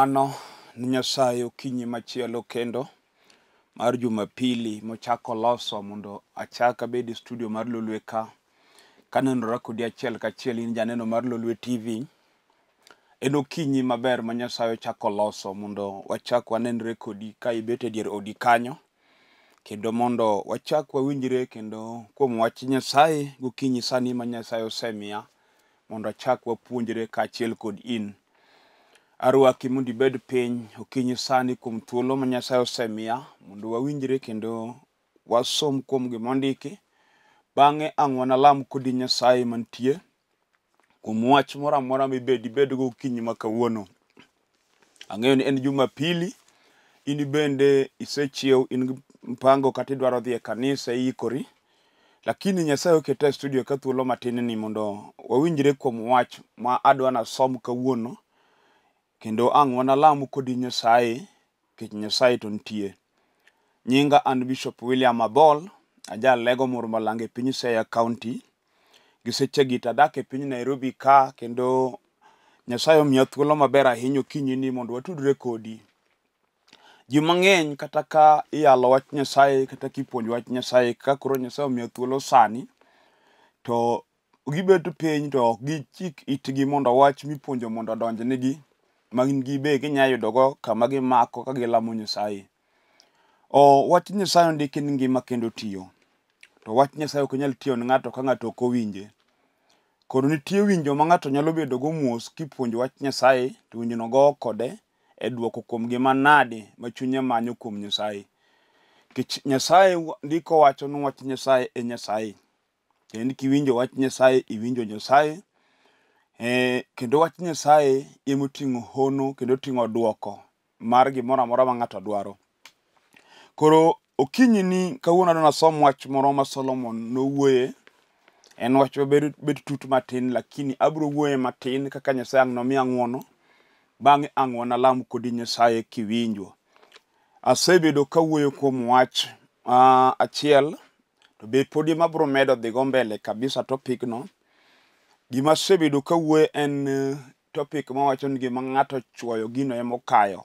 erokamano ni nyasaye okinyi machielo kendo mar jumapili mochako loso mondo achak abed e studio mar lolwe ka kanenora kodi achiel kachiel in janeno mar lolwe tv en okinyi maber ma nyasaye ochako loso mondo wachak wanenre kodi ka ibet e dier odi kanyo kendo mondo wachak wawinjre kendo kuom wach nyasaye gokinyi sani ma nyasaye osemiya mondo achak wapuonjre kaachiel kod in arwaki mondo ibed piny okinyi sani kuom thuolo ma Nyasaye osemiya mondo wawinjre kendo wasom kuom gima ondiki. Bang'e ang' wanalam kodi Nyasaye mantie kuom wach moro amora mibed ibedgo okinyi ma kawuono. Ang'eyo ni en Jumapili, in bende isechiew in gi mpango kata idwaro dhi e kanisa iikori, e lakini Nyasaye oketa e studio ka thuolo matin ni mondo wawinjre kuom wach ma adwa nasom kawuono kendo ang' wanalamu kodi nyasaye kech nyasaye to nitie nyinga an bishop william abol aja lego mur malange piny seya county gisechegi tadak e piny nairobi ka kendo nyasaye omiya thuolo maber ahinya okinyini mondo watudre kodi ji mang'eny kata ka iyalo wach nyasaye kata kipuonjo wach nyasaye ka koro nyasaye omiya thuolo sani to gibet piny to ok gichik itgi mondo wach mipuonjo mondo odonjnigi ma gin gi be ginyalo yudogo kama gimako ka gilamo Nyasaye. O wach Nyasaye ondiki ni ngima kendo tiyo. To wach Nyasaye ok nyal tiyo ne ng'ato ka ng'ato ok owinje. Koro nitie winjo ma ng'ato nyalo bedo go mos kipuonjo wach Nyasaye to winjo no go kode e duoko kuom gima nade ma chunye manyo kuom Nyasaye. Kech Nyasaye ndiko wacho ni wach Nyasaye e Nyasaye. Kendo kiwinjo wach Nyasaye iwinjo Nyasaye. Eh, kendo wach nyasaye emoting'o hono kendo ting'o duoko mar gimoro amora ma ng'ato dwaro koro okinyi ni kawuono adwa nasom wach moro ma solomon nowuoye en wach mabed tut matin lakini abro wuoye matin kaka nyasaye ang' nomiya ng'uono bang'e ang' wanalam kodi nyasaye kiwinjo asebedo kawuoyo kuom wach uh, achiel to be podi mabro medo dhigo mbele kabisa topikno gima asebedo kawuoye en eh, topic mawacho ni gima ng'ato chwoyo gino emokayo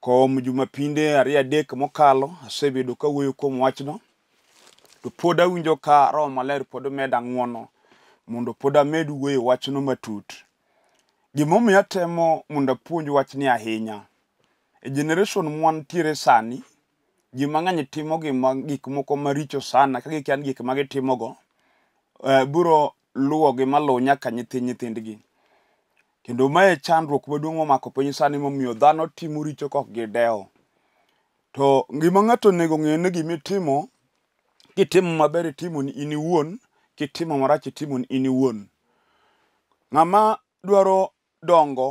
kom jumapinde ariyo adek mokalo asebedo kawuoyo kuom wachno to pod awinjo ka roho maler pod meda ng'uono mondo pod amed wuoyo wachno matut gimomiyo atemo mondo apuonj wachni ahinya e generation mwantiere sani ji mang'eny timo gik moko maricho sana ka gikia ni gik magitimogo uh, eh, buro luwogi maluw nyaka nyithi nyithindgi kendo mae e chandruok maduong' momako piny sani momiyo dhano timo richo kok gidewo to ngima ng'ato onego ng'e ni gimitimo kitimo maber itimoni in iwuon kitimo marach itimoni in iwuon ng'ama dwaro dongo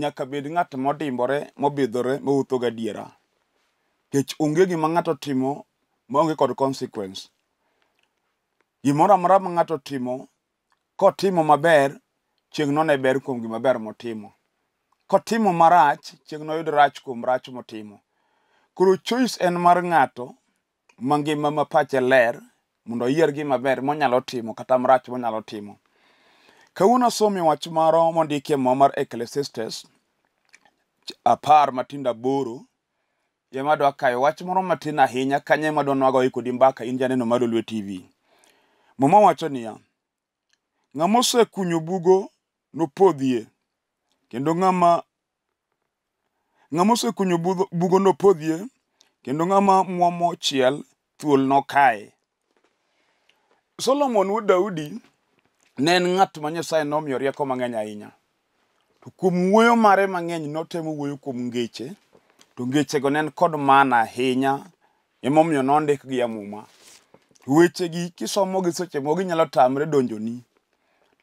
nyaka bed ng'at modimbore mobidhore mawuotho gadiera kech onge gima ng'ato timo maonge kod consequence gimoro amora ma ng'ato timo kotimo maber chieng' none ber kuom gimaber motimo kotimo marach chieng' noyud rach kuom rach motimo koro choice en mar ng'ato mangima ma pache ler mondo oyier gima ber monyalo timo kata marach monyalo timo kawuono asomi e wach moro mondiki e mo mar eclesiastes apar matindo aboro ema dwa kayo wach moro matin ahinya kanye madwa nwago ikodi mbaka in janeno mar olwe tv muma wacho niya ng'ama osekunyo bugo nopodhie kendo ng'ama ng'ama osekunyo bugo nopodhie kendo ng'ama mwomo chiel thuol nokae solomon wuod daudi ne en ng'at ma nyasaye nomiyo rieko mang'eny ahinya to kuom wuoyo mare mang'eny notemo wuoyo kuom ngeche to ngechego ne en kod mana ahinya emomiyo nondikgi amuma wechegi kisomo gi seche moko inyalo tamre donjoni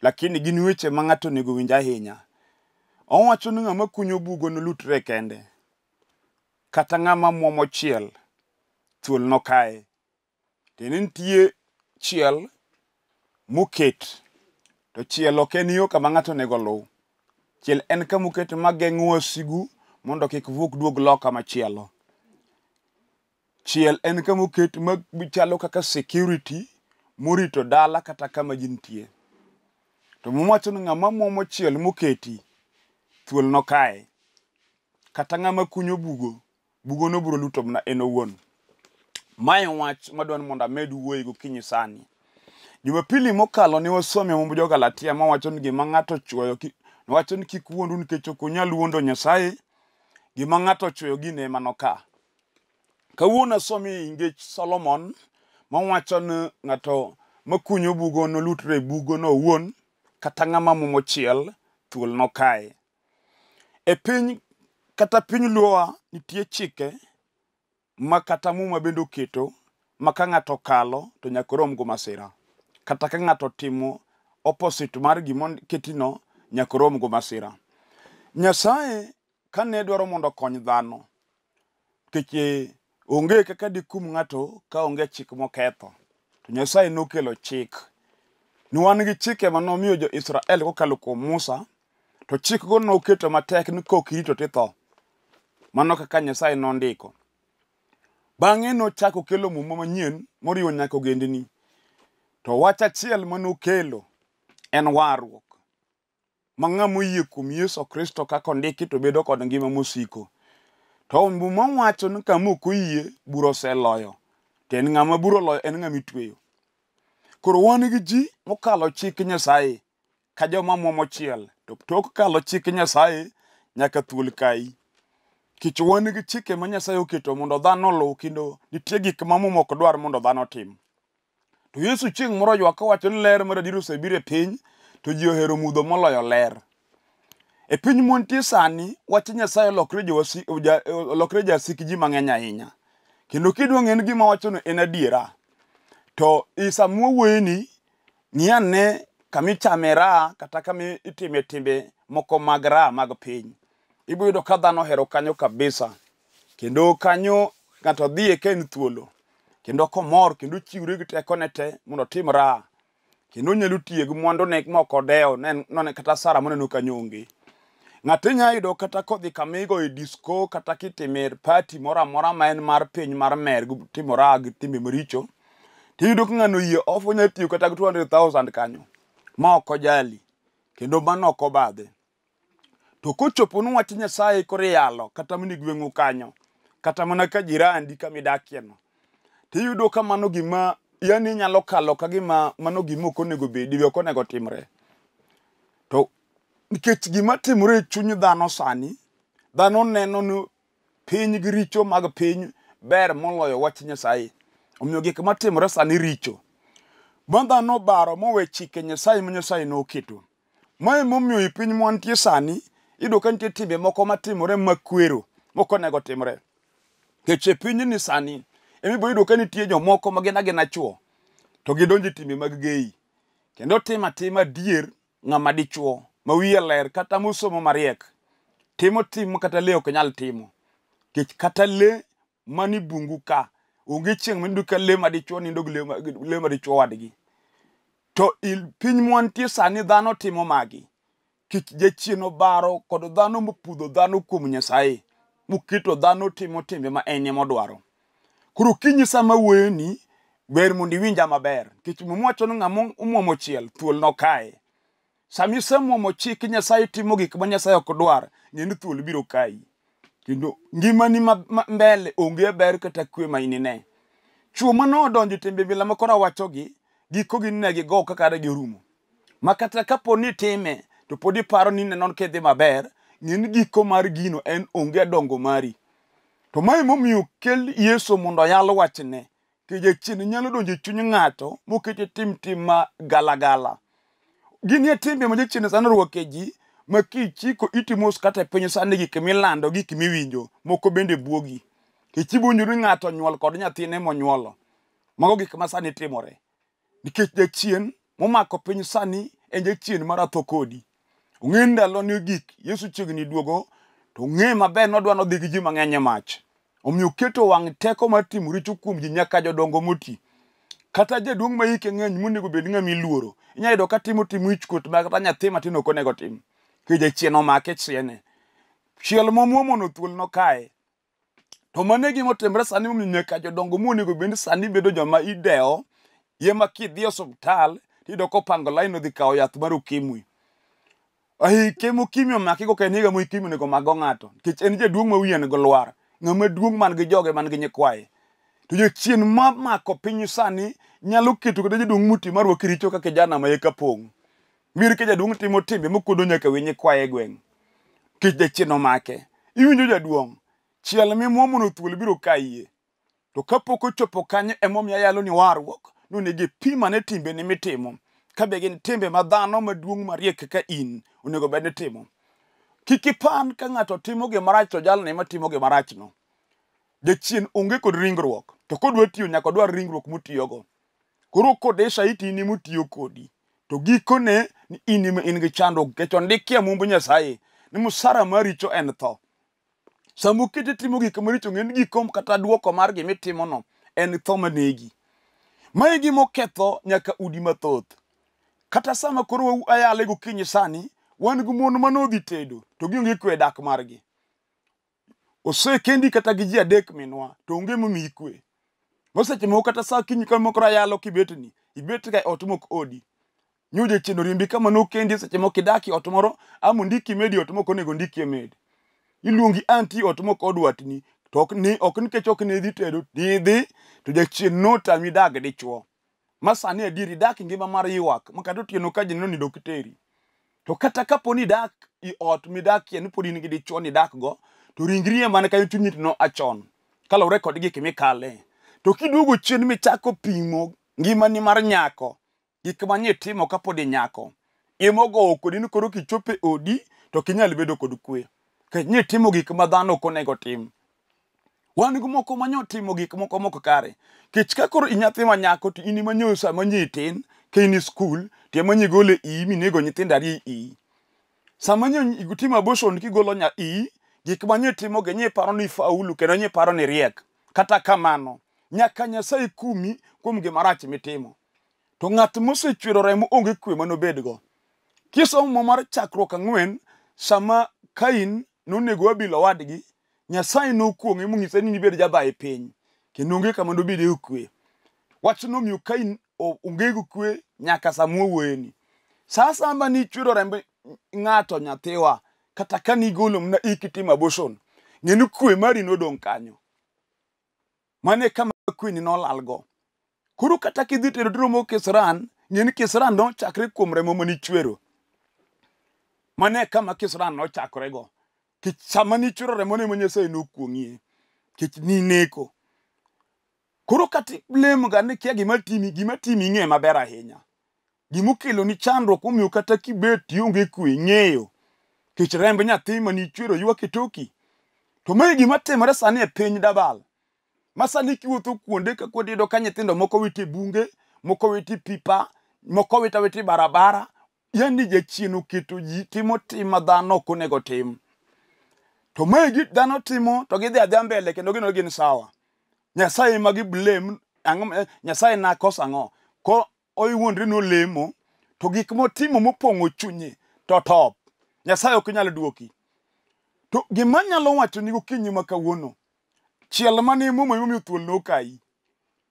lakini gin weche ma ng'ato onego winj ahinya owacho ni ng'ama kunyo bugo nolutre kende kata ng'ama mwomo chiel thuol nokae tene nitie chiel moket to chiel ok en yo kama ng'ato onego luw chiel en kama oket mageng'o wasigu mondo kik vuk duog loka machielo chiel en kama oket machalo kaka security morito dala kata kama ji nitie to mwacho ni ng'ama mwomo chiel moketi thuol no kae kata ng'ama kunyo bugo bugo no bro luto mna en owuon mae e wach madwa ni mondo amed wuoyo gokinyi sani jumapili mokalo ne wasomi mumbu e jo Galatia mawacho ni gima ng'ato chuoyo ki, wacho ni kik wuondu nikech ok unyal wuondo Nyasaye gima ng'ato chuoyo gine ema noka kawuono asomi ngech Solomon mawacho ni ng'ato makunyo bugo nolutre e bugo no owuon no kata ng'ama mumo chiel thuol no kae. E piny kata piny luowa nitie chike ma kata muma bende oketo ma ka ng'ato kalo to nyaka orom go masira. Kata ka ng'ato timo opposite mar gima ketino nyaka orom go masira. Nyasaye kane dwaro mondo okony dhano kech eh, onge kaka dikum ng'ato ka onge chik moketho to Nyasaye nokelo chik ni wan gi chike ma nomiyo jo Israel kokalo kuom Musa, to chikgo noketo matek ni kok irito titho. Mano kaka Nyasaye nondiko. Bang'e nochako kelo muma manyien moriwo nyaka ogendini. To wach achiel manokelo en warruok. Ma ng'ama oyie kuom Yesu Kristo kaka ondiki to bedo kod ngima mosiko. To muma wacho ni kama ok oyie, bura oseloyo. To en ng'ama bura oloyo en ng'ama itweyo. Koro wan gi ji mokalo chik Nyasaye ka joma mwomo chiel. To tok kalo chik Nyasaye, nyaka thuol kai. Kich wan gi chike ma Nyasaye oketo mondo dhano oluw kendo nitie gik ma mwomo ok dwar mondo dhano otim. To Yesu chieng' moro ywak kowacho ni ler mar adier osebiro e piny, to ji ohero mudho moloyo ler. E piny mwantie sani, wach Nyasaye olokre jo wasi, oja, olokre jasik ji mang'eny ahinya. Kendo kidwa ng'e ni gima awacho no en adiera, to isamu wuoyini ni ane kamichame ra kata kami itime timbe moko mag ra mag piny ibo yudo ka dhano hero kanyo kabisa kendo kanyo ng'ato dhie ka en thuolo kendo komor kendo chiwre gi tekone te mondo otim ra kendo onyalo tiye gi mwandune maok odewo none kata sara moneno kanyo onge ng'ato inya yudo kata kodhi kamigo e disco kata kitime party moro amora ma en mar piny mar mer timo ra gi timbe maricho tiyudo ka ng'ano yie ofunya tiyo kata gi 200,000 kanyo ma ok ojali kendo mano ok obadhe to kochopo ni wach nyasaye koro iyalo kata mana e gweng'u kanyo kata mana ka jirandi kama idakie no tiyudo ka mano gima yani inyalo kalo ka gima mano gima ok onego bedi ok onego timre to nikech gima timre e chuny dhano sani dhano neno ni piny gi richo mag piny ber moloyo wach nyasaye omiyo gik matimore sani richo ma dhano baro mowe chike nyasaye ma nyasaye noketo mae momiyo i piny mwantie sani yudo ka nitie timbe moko matimore makwero mok onego timre kech e pinyni sani emibo yudo ka nitie jomoko ma gin agina chwo to gidonjo e timbe mag gei kendo tim atima adier ng'ama dichwo ma wiye ler kata mosomo mariek timo tim kata le ok nyal timo kech kata le mani bungu ka onge chieng' mindo ka le madichuo nindo gi le madichuo wadgi. To il, piny mwantie sani dhano timo magi. Kich jachien obaro kod dhano mopudho dhano kuom Nyasaye. Mukito dhano timo timbe ma en ema odwaro. Koro kinyi sama wuoyoni, ber mondo iwinja maber. Kich mumwacho ni ng'ama umwomo chiel, thuol nokaye. Sami isemwomo chik, Nyasaye timo gik ma Nyasaye ok dwar, ng'e ni thuol biro kayi. kendo ngimani ma mbele onge ber kata kwe ma inine. Chuo mano odonjo e timbe bila makora wacho gi, giko gi ne gigo kaka re giorumo. Ma kata kapo ni time, to pod iparo ni nenon kedhi maber, ngin giko mar gino en onge dongo mari. To mae momiyo kel Yesu mondo yalo wachne, kije chini nyalo donjo e chuny ng'ato, mokete tim tim ma galagala. Gini e timbe mo jechini sanruoke ji, ma kichiko iti mos kata e piny sani gik milando gik miwinjo moko bende buogi kech ibonjo ni ng'ato nyuol kod nyathine monyuolo mago gik ma sani timore nikech jachien momako piny sani en jachien maratho kodi ong'e ndalo ni gik yesu chiegni duogo to ong'e maber nodwa nodhi gi ji mang'eny e mach omiyo keto wang' teko mar timo richo kuom ji nyaka jodongo moti kata jaduong' ma hike ng'eny monego bed ng'ama iluoro inyayudo ka timo timo ichkuot makata nyathi matin ok onego tim kije chien omake chien ni. Chiel momuomo no thuol no kae. To mano e gima otimre sani momiyo nyaka jodongo monego bende sani bedo joma idewo. Yema kidhi e osuptal, tiyudo kopango lain odhi kawo yath mar ukimwi. Ai, kemo kimyo maki ko kaen higa mwikimyo nego mago ng'ato. Kich en jaduong' ma wiye nego lwar. Ng'ama duong' man gi joge man gi nyikwaye. To jochien mamako piny sani, nyalo keto kata jaduong' muti marwa kiricho kaka jana ma eka pong'. Mir ke jaduong' timo timbe mokudo nyaka winye kwaye e gweng'. Kich jachien omake. Iwinjo jaduong'. Chiel mi muomono thuol biro kaiye. To kapok ochopo kanyo emomi ayalo ni warruok. Nunigi pima ne timbe ni mitimo. Kabe gin timbe ma dhano maduong' mariek kaka in. Onego bed ni timo. Kikipan ka ng'ato timo gimarach to jalni matimo gimarach no. Jachien onge kod ringruok. To kodwa tiyo nyaka odwar ringruok mutiyogo. Koro kode saiti ni mutiyo kodi. to gikone ni in ma in gi chandruok kech ondikie mumb nyasaye ni musara maricho en tho sama ukete timo gik maricho ng'e ni gikom kata duoko mar gimitimono en tho manegi mae gimoketho nyaka udi mathoth kata sama koro ayale gokinyi sani wan gi mon manodhi tedo to gionge kwe dak margi osekendi kata gi ji adek minwa to onge momii kwe moseche moko kata sa kinyi kamokoro ayalo kibetni ibet ka e otmok odi nyuje chendo riembi kama nokendi seche moko idaki ot moro ama ndiki medi ot moko onego ndiki med iluongi anti ot moko odwatni to ok ni ok nikech ok ne dhi tedo didhi to jachien notami dag dichuo ma sani adieri idak e ngima mar ywak ma kata otieno ka ji neno nidok teri to kata kapo ni dak i ot midakie ni pod in gi dichuo nidak go to ringrie mana kayo chunyi tino achon kaluwre kod gik mikale to kiduogo chien michako pimo ngimani mar nyako gik manye timo kapod inyako imogo kodi ni koro kichope odi to kinyal bedo kod kwe ka nye timo gik ma dhano ok onego tim wan gi moko manye timo gik moko mok kare kech ka koro inyathi ma nyako to in manye sa manye tin ka in e school to ema nye gole i minego nyithindo ari i sama nye timo abortion kigolo nya i gik manye timo ge nye paro ni faulu kendo nye paro ni riek kata kamano nyaka nyasaye kumi kuom gimarach mitimo to ng'at mosechwero remo onge kwe manobedgo kisomo mo mar chakruok ang'wen sama kain nonego abilo wadgi nyasaye nokwong'e monyise ni nibed jabaye piny kendo onge kama nobede okwe e wach nomiyo kain ongego kwe nyaka samuowuoyeni sa asamba nichwero remb ng'ato nyathiwa kata ka nigolo mna ikitim abosion ng'e ni kwe mari nodong' kanyo mane kama kwe ni nolalgo Koro kata kidhi e tedo tiromo kisran, ng'e ni kisran nochakre kuom remo manichwero. Mano e kama kisran nochakrego. Kich sama nichwero remo ne manyasaye nokuong'ie. Kich nineko. Koro kati blame ga ni kia gima timi, gima timi ng'e maber ahinya. Gimukelo ni chandruok omiyo kata kibet ionge kwe ng'eyo. Kich remb nyathi manichwero ywa kitoki. To mae gima timore sani e piny dabal. masani kiwuotho kuonde ka kuonde yudo ka nyithindo moko wite bunge moko wite pipa moko wita wite barabara yani jachien oketo ji timo tim ma dhano ok onego tim to mae gi dhano timo to gidhi adhia mbele kendo gino gin sawa nyasaye ma gi eh, blame nyasaye nakosa ang'o ko oiwuondre ni olemo to gik motimo mopong'o chunye to top nyasaye ok nyal dwoki to gima nyalo wacho ni gokinyi ma kawuono chiel mane muma emomiyo thuol nokai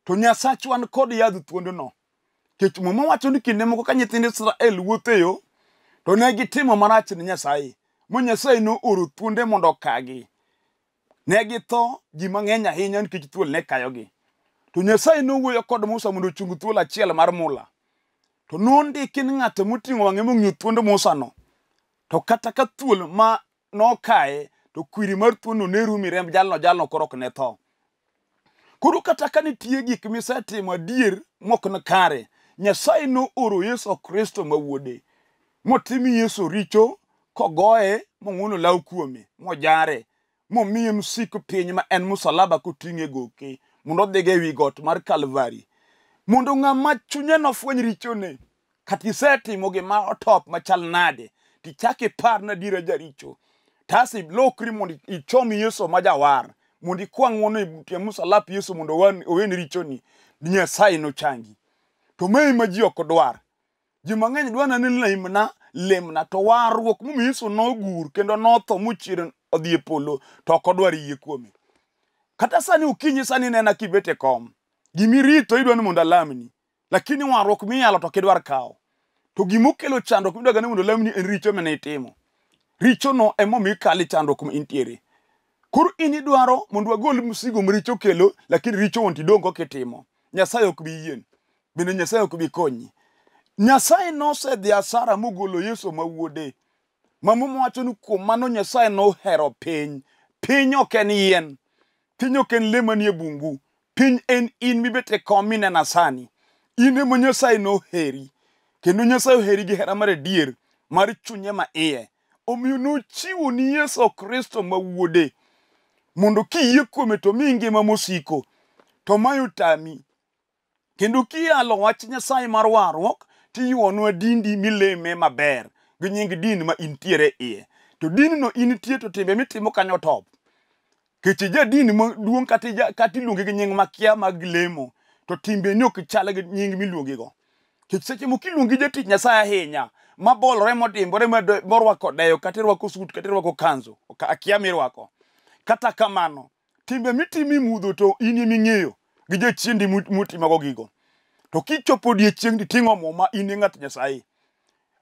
to nyasach wan kod yadh thuondno kech muma wacho ni kinde moko ka nyithind israel wuothe yo to ne gitimo marach ne nyasaye mo nyasaye nooro thuonde mondo okagi ne githo ji mang'eny ahinya nikech thuol ne kayogi to nyasaye nowuoyo kod musa mondo ochung thuol achiel mar mula to nondiki ni ng'ato moting'o wang'e mong'iyo thuond musano to kata ka thuol ma nokaye to kwiri mar thuono ne rumi remb jalno jalno koro ok ne tho koro kata ka nitie gik misetimo adier mok ne kare nyasaye no oro yesu kristo ma wuode motimi yesu richo kogoye mong'uno law kuome mojare momiye msik piny ma en musalaba koting'e goke mondo odhige ewi got mar kalvari mondo ng'ama chunye nofweny richone kata isetimo gima otop machal nade tichak ipar nadira jaricho tasi lo kri mondo ichom yeso ma jawar mondo ikwa ng'wono e msalap yeso mondo owen richoni nyasaye nochangi to mae ma ji ok dwar ji mang'eny dwana ni lemna lemna to warruok mum yesu nogur kendo notho mochier odhi e polo to ok odwar yie kuome kata sani ukinyi sani nena kibet e kom gimirito idwa ni mondo alamni lakini warruok miyalo to kidwar kawo to gimokelo chandruok midwaga ni mondo lamni en richo mene itimo richono emomi kale chandruok ma intiere koro in idwaro mondo wagol msigo maricho kelo lakini richo wanti dongo kitimo nyasaye ok bi yien bende nyasaye ok bi konyi nyasaye nosedhi asara mogolo yeso mawuode mamomowacho ni kuom mano nyasaye nohero piny piny ok en yien piny ok en le manie bungu piny en in mibete kom minena sani in ema nyasaye noheri kendo nyasaye oheri gi hera mar adier mar chunye ma iye omiyo nochiwo ni yeso kristo ma wuode mondo kiyie kuome to mi ngima mosiko to mayo tami kendo kiyalo wach nyasaye mar warruok tiywonwa dindi mileme maber gi nying din ma intiere iye to dinno intie to timbe mitimo kanyo top kech jadin maduong' kata iluonge gi nying makia mag lemo to timbeni ok chal gi nying miluongigo kech seche mokiluong gi jatich nyasaye ahinya mabolore modimbore e morwako deyo kata irwako sut kata irwako kanzo akia mirwako kata kamano timbe mitimo imudho e to in ming'eyo gi jochiendi mutimago gigo to kichopo odiechieng' ditingo muma in e ng'at nyasaye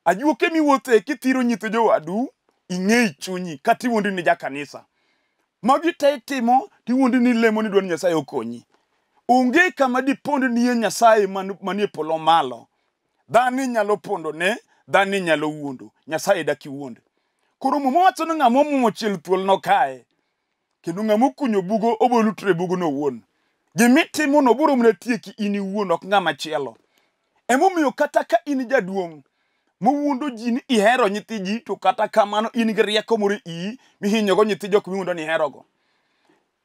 ajuoke miwuothe kithiro nyithi jowadu ing'eyi chunyi kata iwuondi ni jakanisa magi te itimo tiwuondi ni lemo ni dwani nyasaye okonyi onge kama dipond niye nyasaye manie polo malo dhani nyalo pondone dhani nyalo wuondo nyasaye dak iwuond koro muma wacho ni ng'ama omumo chiel thuol nokae kendo ng'ama okunyo bugo obolutre bugno owuon gimitimono obo romna tieki in iwuon ok ng'ama chielo emomiyo kata ka in jaduong' mowuondo ji ni ihero nyithi ji to kata kamano in gi rieko moro e ii mihinyogo nyithi jok miwuondo ni iherogo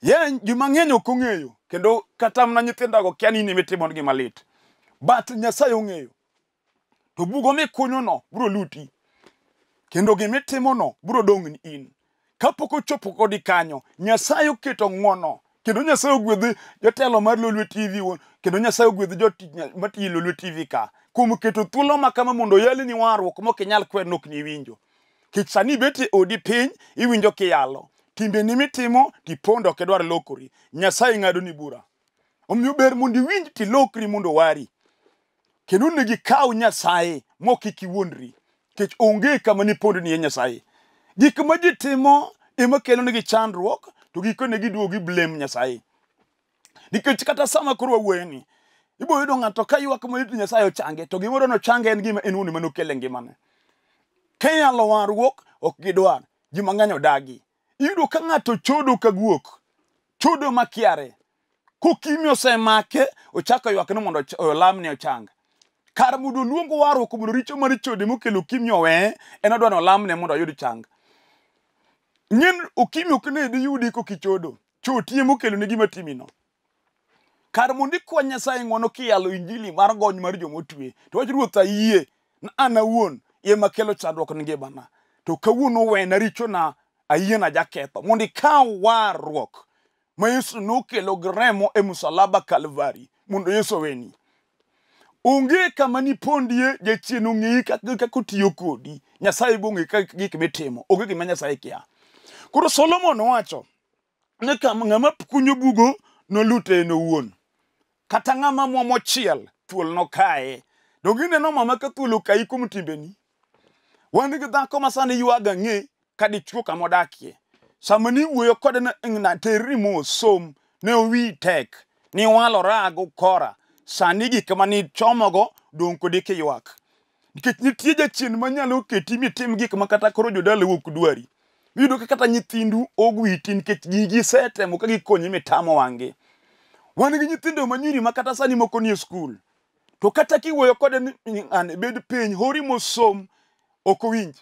ye ji mang'eny ok ong'eyo kendo kata mna nyithindogo kia ni in imitimo gima lit but nyasaye ong'eyo To bugo mikunyono bro luti. Kendo gimitimono bro dong in. Kapok ochopo kodi kanyo, Nyasaye oketo ng'uono. Kendo Nyasaye ogwedhi jotelo mar Lolwe TV. Kendo Nyasaye ogwedhi jotich matiyo e Lolwe TV ka. Kuom keto thuolo makama mondo yali ni warruok mok inyal kwer nok ni iwinjo. Kech sani bete odi piny, iwinjo kiyalo. Timbe ni mitimo, tipondo kedwar lokori. Nyasaye ng'ado ni bura. Omiyo ber mondo iwinj tilokri mondo wari. kendo ne gikaw nyasaye mok ikiwuondri kech onge kama ni pondo ni e nyasaye gik ma ji timo ema kelo negi chandruok to giko ne giduogi blame nyasaye nikech kata sama koro wawuoyo ni ibo yudo ng'ato ka ywak ma yudo nyasaye ochange to gimoro no change en gima en wuone manokele ngimane kenyalo warruok ok gidwar ji mang'eny odagi iyudo ka ng'ato chodo ka guok chodo makiare kokimi osemake ochako ywak ni mondo olam ni ochanga kar mudo luongo warruok mondo richo mar chode mokelo okimi owe en odwa nolamne mondo oyud chang ng'en okimi ok ne diyudi kokichodo chotie mokelone gima timino kar mondo ikwa nyasaye ng'wono kiyalo injili mar gony mar jomotwe to wach ruoth ayie na an awuon ema kelo chandruok ni ngimana to kawuono wena richona ayiena jaketho mondo ikaw warruok ma yesu nokelo gremo e musalaba kalvari mondo yesu oweni onge kama nipondie jachien ong'eyi kaka otiyo kodi nyasaye bonge ka gik mitimo onge gima nyasaye kia koro solomon wacho ni ng'ama kunyo bugo nolute en owuon kata ng'ama mwomo chiel thuol nokaye dong ineno mama ka thuol okayi kuom timbeni wan gi dhako ma sani ywaga ng'e kadichuo kamodakie sama niwuoyo kode na terri mos som ne owi tek niwalorago kora sani gik mani chomogo dong kodi kiywak nikech nitie jachien manyalo keti mitim gik ma kata koro jodala wuok dwari iyudo ka kata nyithindu ogwiti nikech gigisetemo ka gikonyi mitamo wangi wan gi nyithindo manyiri ma kata sani moko ni e skul to kata kiwuoyo kode ni e bed piny hori mosom ok owinj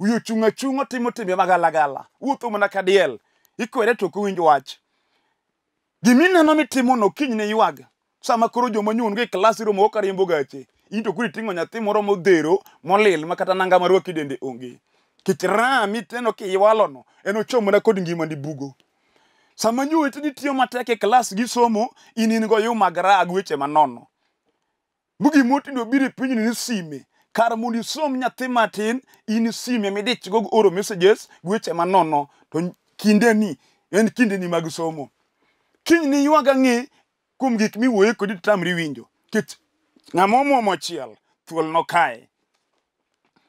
wi ochung' achung' otimo timbe magalagala wuotho mana kadiel ikwere to ok owinj wach gimineno mitimono kiny ne ywag sama koro joma nyuon go e klas romo go kariembo gache in to kuri ting'o nyathi moro modhero molil ma kata nanga mar rwaki dende onge kech rami teno kiywalono en ochom mana kod ngimani bugo sama nyoweteni tiyo matek e klas gisomo in in go yumag rag weche manono mugimotindo obiro e pinyni ni sime kar mondo isom nyathi matin in sime midichgo oro messages gweche manono to kindeni en kindeni mag somo kiny ni ywaga ng'e kuom gik miwuoye kodi tamri winjo kit ng'amo muomo achiel thuol nokae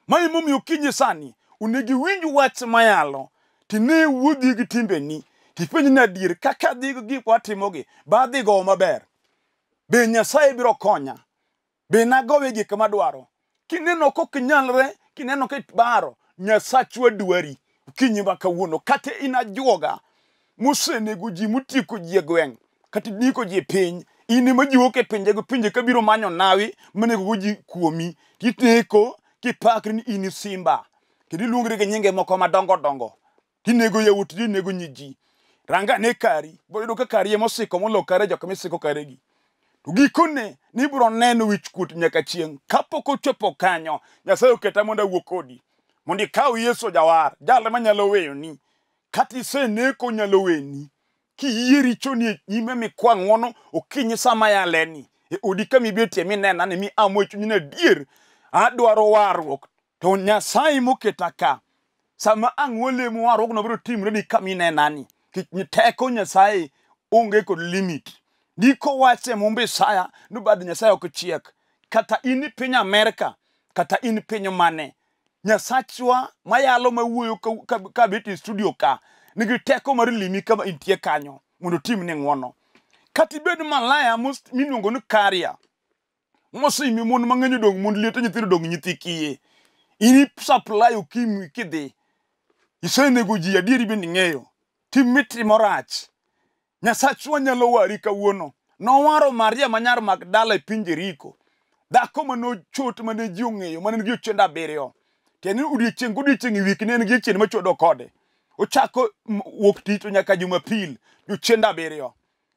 mae momiyo kinyi sani onegi winj wach mayalo tine wuodhi gi timbeni tipenj ni adier kaka dhi gi gik watimogi ba dhi gowo maber be nyasaye biro konya be nagowe gik madwaro kineno kok nyalre kineno kibaro nyasachwa dwari kinyi ma kawuono kata in ajuoga mosenego ji motieko ji e gweng' kata diko ji e piny in ema ji wuok e pinjego pinje ka biro manyo nawi manegogo ji kuomi titeko kipakri ni in simba kendo iluongri gi nyinge moko madongo dongo tinego yawuoti tinego nyi ji ranga ne kari boyudo ka kari emosiko molo kare jok misiko karegi to gikone ni biro neno wich kuot nyaka chieng' kapok ochopo kanyo nyasaye oketa mondo awuo kodi mondo ikaw yeso jawar jal manyalo weyoni kata iseneko nyalo weni kiyierichoni e nyime mikwa ng'uono okinyi sama yaleni e odi ka mibetie minena ni mi amo echunyin adier adwaro warruok to nyasaye moketa ka sama ang'wolemo warruokno biro timreni ka minenani kikny teko nyasaye onge kod limit ndiko wache mumbi saya ni bad nyasaye ok chiek kata in piny amerka kata in piny mane nyasachwa mayalo mawuoyo kabeti ka, ka studio ka nigi teko mar limi kama intie kanyo mondo timne ng'uono. Kata ibed malaya miluongo ni karia, mosimi mon mang'eny odong' mond liete nyithindo odong' nyithi kiye. In supply okimi kidhi. Isenego ji adieri bende ing'eyo. Tim mitimo rach. Nyasachwa nyalo wari kawuono. Nowaro Maria ma nyar Magdala e piny Jeriko. Dhako manochot mane ji ong'eyo mane nigi ochenda abiriyo. Tiende ni odiechieng' godiechieng' e wik ne en gi achien machodo kode. ochako wuok tito nyaka jumapil jochiende abiriyo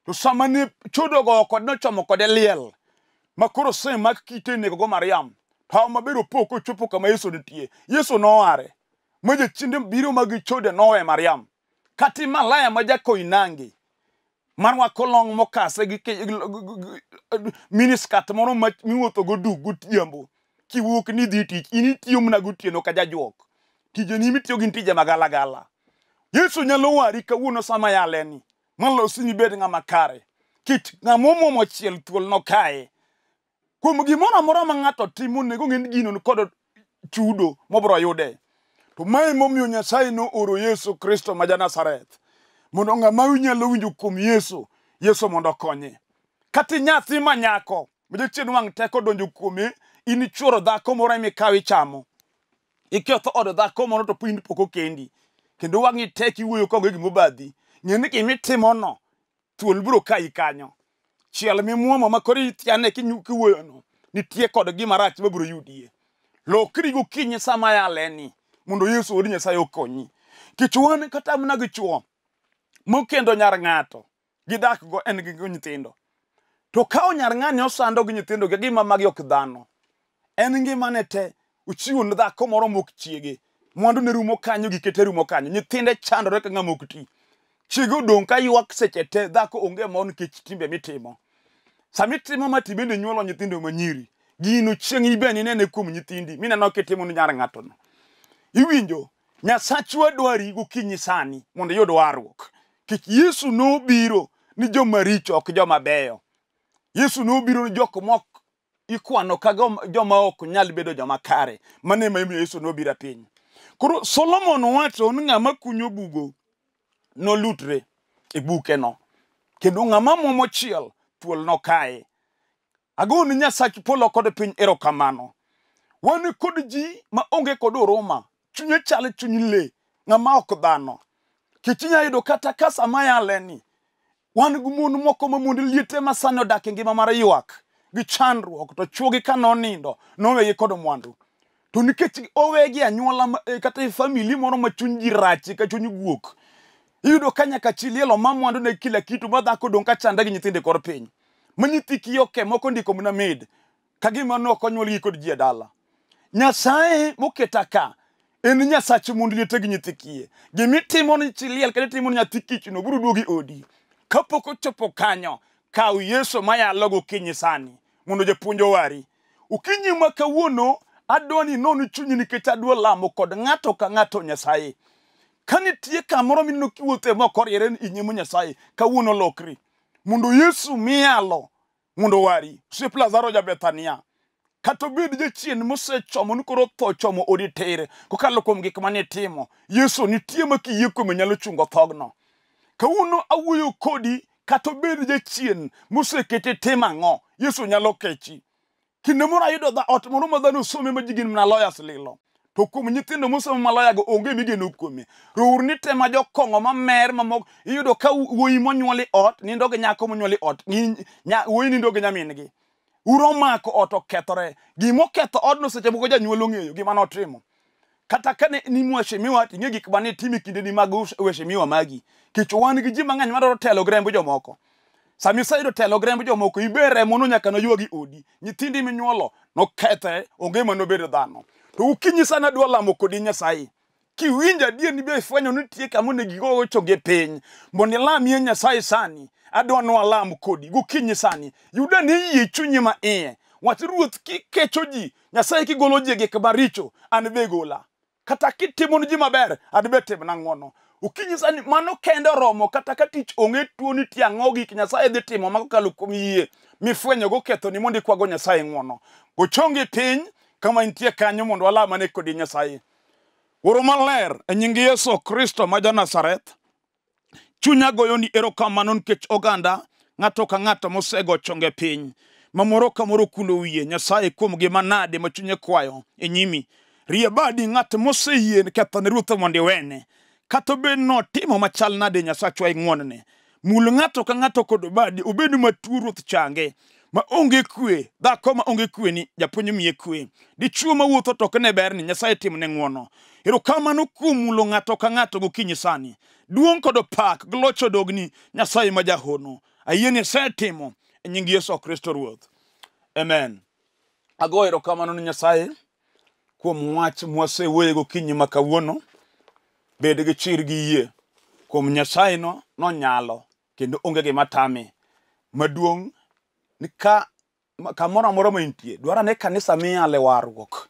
to sama ne chudogo kod nochomo kode liel makoro sem mag kite negogo mariam to ao maber opo kochopo kama yesu nitie yesu noware ma jachiende biro mag chode nowe mariam kati malaya ma jakoinangi marwako long mokase gi miniskat moro miwuothogo duk gotiambo kiwuok ni dhi tich initiyo mna gotieno ka jajuok tijeni mitiyo gin tije magalagala Yesu nyalo wari kawuono sama yaleni malosi ni bed ng'ama kare. Kit ng'ama omuomo chiel thuol nokaye. Kuom gimoro amora ma ng'ato timo onego ng'e ni gino kod chudo mobro yude. To mae momiyo Nyasaye nooro Yesu Kristo ma Janasareth. Mondo ng'ama nyalo winjo kuom Yesu, Yesu mondo okonye. Kati nyathi ma nyako, majachien wang' teko donjo kuome, in chuoro dhako moro emikawo ichamo. Iketho od dhako moro to pindi pok okendi. kendo wang'i tek iwuoyo kogo gimobadhi ng'e ni gimitimono thuol biro kai kanyo chiel mimuomo ma koro itiane kiwuoyono nitie kod gimarach mabiro yudie lokri gokinyi sama yaleni mondo yesu od nyasaye okonyi kichwan kata mna gichwo mokendo nyar ng'ato gidakgo en gi nyithindo to ka nyar ng'ani osando gi nyithindo gi gima magi ok dhano en ngimane te ochiwo ni dhako moro mok chiege mwandu ne rumo kanyo gi kete rumo kanyo nyithinde chandore ka ng'ama ok ti chigo odong' ka ywak seche te dhako onge mon nikech timbe mitimo sami timo ma ti bende nyuolo nyithindo manyiri gino chieng' ibe ninene kuom nyithindi mineno kitimo ni nyar ng'atono iwinjo nyasachwa dwari gokinyi sani mondo iyud warruok kech yesu nobiro ni jomaricho ok jomabeyo yesu nobiro ni jok mok ikwano ka joma ok nyal bedo joma kare mane ma imiyo yesu nobiro piny Koro Solomon wacho ni ng'ama kunyo bugo nolutre e buke no. Kendo ng'ama mwomo chiel thuol nokaye. Agoo ni Nyasach polo kod piny erokamano. Wan kod ji ma onge kod oroma. Chunye chal chuny le. Ng'ama ok dhano. Kit yudo kata ka sama yale ni. Wan gi mon moko ma mond liete ma sani odak e ngima mar ywak. Gi chandruok to chuogi ka nonindo noweye kod mwandu. to nikech owegi anyuola eh, kata e family moro ma chuny ji rach ka chuny guok iyudo ka nyaka chilielo ma mwandu ne kila kitu ma dhako dong ka chanda gi nyithinde kor piny ma nyithi kioke moko ndiko mna med ka gima no okonyuol gi kod ji e dala nyasaye moketa ka en nyasach mundu liete gi nyithi kiye gimitimo ni chiliel kata itimo ni nyathi kichno buru duogi odi kapok ochopo kanyo kaw yeso mayalo gokinyi sani mondo japuonj owari okinyi ma kawuono adwani nonu chunyi nikech adwa lamo kod ng'ato ka ng'ato nyasaye kanitie kamoro mineno kiwuothe mokoriere inyimo e nyasaye kawuono lokri mondo yesu mialo mondo wari osiep lazaro ja bethania kata obed jachien mosechomo ni koro tho chomo odi tere kokalo kuom gik mane timo yesu nitie ma kiyie kuome nyalo chungo thogno kawuono awuoyo kodi kata obed jachien mosekete tim ang'o yesu nyalo kechi Kinde moro ayudo ot moro ma dhano some ma jigin mna lawyers lilo. To kuom nyithindo mosomo maloya go onge migeno kuome. Rur ni tema jokong'o mamer mamok iyudo ka wuoyi monyuoli ot nindo gi nyako monyuoli ot. Wuoyi nindo gi nyamingi. Uro mako ot okethore. Gimo ketho odno seche moko janyuol ong'eyo gima notimo. Kata ka ni mweshe miwati ng'e gik mane timi e kinde ni mag weshe miwa magi. Kich wan gi ji mang'eny madwaro telo gi rembo jomoko. Sami sayudo telo gremb jomoko ibere mono nyaka noywa gi odi. Nyithindi minyuolo nokethe onge mano bedo dhano. To ukinyi sana dwa lamo kodi Nyasaye. Kiwinja dien ni befwenyo nitie kamo ne gigocho gi e piny. Mbone lamie Nyasaye sani. Adwa nwa lamo kodi. Gukinyi sani. Yuda ni iye chunye ma iye. Wat ruoth kikecho ji. Nyasaye kigolo ji e gekabaricho. Anbe gola. Kata kitimu ji maber. Adbe temu na ngono. ukinyisa ni mano kende romo kata ka tich ong'e tuo nitie ang'o gik nyasaye dhi timo mako kalo kuom yie mifwenyogo kethoni mondo ikwago nyasaye ng'uono gochongi piny kama intie kanyo mondo walamane kodi nyasaye woro maler e nying yesu kristo ma ja nazareth chunya goyo ni ero kamano nikech oganda ng'ato ka ng'ato mosego chonge piny mamoro kamoro kulo wiye nyasaye kuom gima nade ma chunye kwayo e nyimi rie badi ng'at moseyien kethone ruoth mondo iwene kata obed notimo machal nade nyasachwa e ng'uonni mul ng'ato ka ng'ato kod badi obedo matuo ruoth change ma onge kwe dhako ma onge kwe ni japuonj miye kwe dichuo mawuotho to kne ber ni nyasaye timne ng'uono erokamano kuom mulo ng'ato ka ng'ato gokinyi sani duong' kod pak glocho dogni nyasaye ma jahono ayie ni isetimo e nying yesu kristo ruoth amen agoyo erokamano ni nyasaye kuom wach mwasewuoye gokinyi ma kawuono bed gi chir gi yie kuom nyasaye no nonyalo kendo onge gima tame maduong' ni ka kamoro amora ma intie dwaro ne kanisa miyale warruok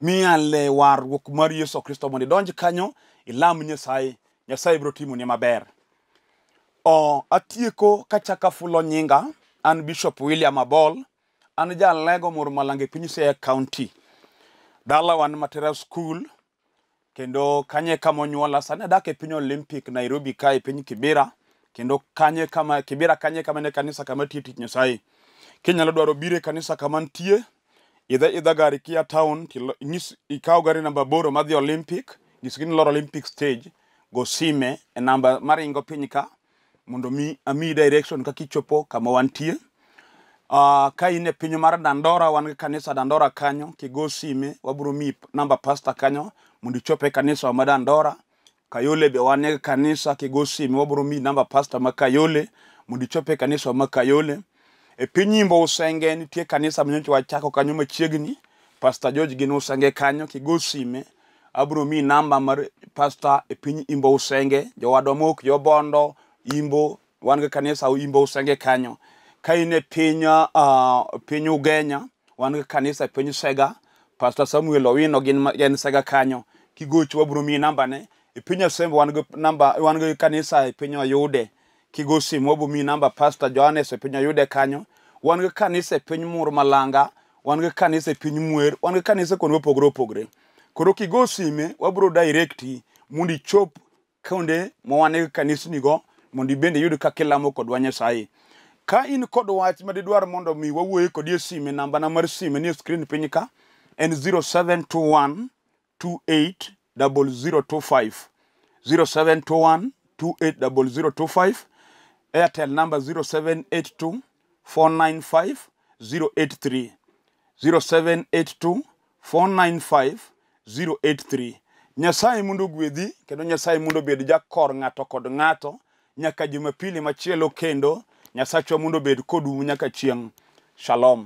miyale warruok mar yesu kristo mondo idonj kanyo ilam nyasaye nyasaye biro timo ni maber o atieko kachaka fulo nyinga an bishop william abol an jalego mur malange piny seya county dala wan matera school kendo kanye kama onyuola sani adak e piny Olympic Nairobi kae piny kibira kendo kanye kama kibira kanye kama ne kanisa kama tie tich Nyasaye kinyalo dwaro bire kanisa kama ntie idha idha gari kia town tilo, nyis ikaw gari namba boro madhi Olympic nyisgi ni lor Olympic stage go sime e namba maringo piny ka mondo mi ami direction kaka ichopo kama wantie Uh, ka in e piny mar Dandora, wan gi kanisa Dandora kanyo, kigo sime, wabro mi namba pasta kanyo, mondo ichope kanisa ma Dandora. Kayole be wan gi e kanisa, kigo sime, wabro mi namba pasta ma Kayole, mondo ichope kanisa ma Kayole. E piny imbo usenge, nitie kanisa mnyonchi wachako kanyo machiegni, Pastor George gino usenge kanyo, kigo sime, abro mi namba mar pasta e piny imbo usenge, jowadomok, jobondo, imbo, wan gi kanisa imbo usenge kanyo. ka in e piny uh, uh, piny ugenya wan gi kanisa e piny sega pastor samuel owino gin en sega kanyo kigoch wabro mii namba ne e piny asembo wan gi namba wan gi kanisa e piny ayude kigo simu wabro mii namba pastor johannes e piny ayude kanyo wan gi kanisa e piny mur malanga wan gi kanisa e piny mwer wan gi kanisa e kuonde mopogore opogore koro kigo sime wabro directi mondo ichop kuonde mowan gi kanisnigo mondo ibende iyud kakilamo kodwa nyasaye ka in kod wach ma didwar mondo mi wawuoye kodi e sime nambana mar sime ni e screen piny ka en 0721 280025 0721 280025 airtel number 0782 495 083 0782 495 083 nyasaye mondo ogwedhi kendo nyasaye mondo obed jakor ng'ato kod ng'ato nyaka jumapili machielo kendo Nyasachwa mondo obed kodu nyaka chieng'. Shalom.